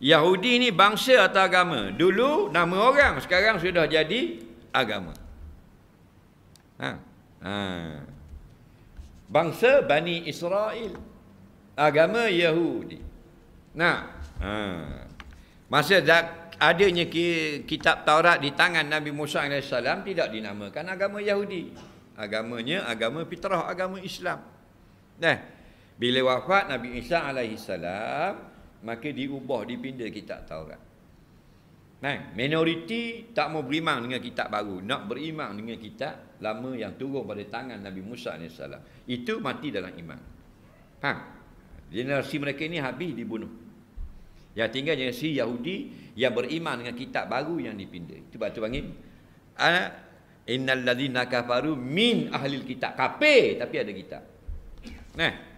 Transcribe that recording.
Yahudi ni bangsa atau agama? Dulu nama orang, sekarang sudah jadi agama. Ha. Ha. Bangsa Bani Israel. Agama Yahudi. Nah. Ha. Masa dah adanya kitab Taurat di tangan Nabi Musa AS tidak dinamakan agama Yahudi. Agamanya agama fitrah, agama Islam. Nah. Bila wafat Nabi Isa alaihi Maka diubah, dipindah kitab Taurat. Nah, kan? minoriti tak mau beriman dengan kitab baru. Nak beriman dengan kitab lama yang turun pada tangan Nabi Musa AS. Itu mati dalam iman. Ha, Generasi mereka ini habis dibunuh. Yang tinggal generasi Yahudi yang beriman dengan kitab baru yang dipindah. Itu batu panggil. Ha? Innal ladhina kafaru min ahlil kitab. Kafir tapi ada kitab. Nah,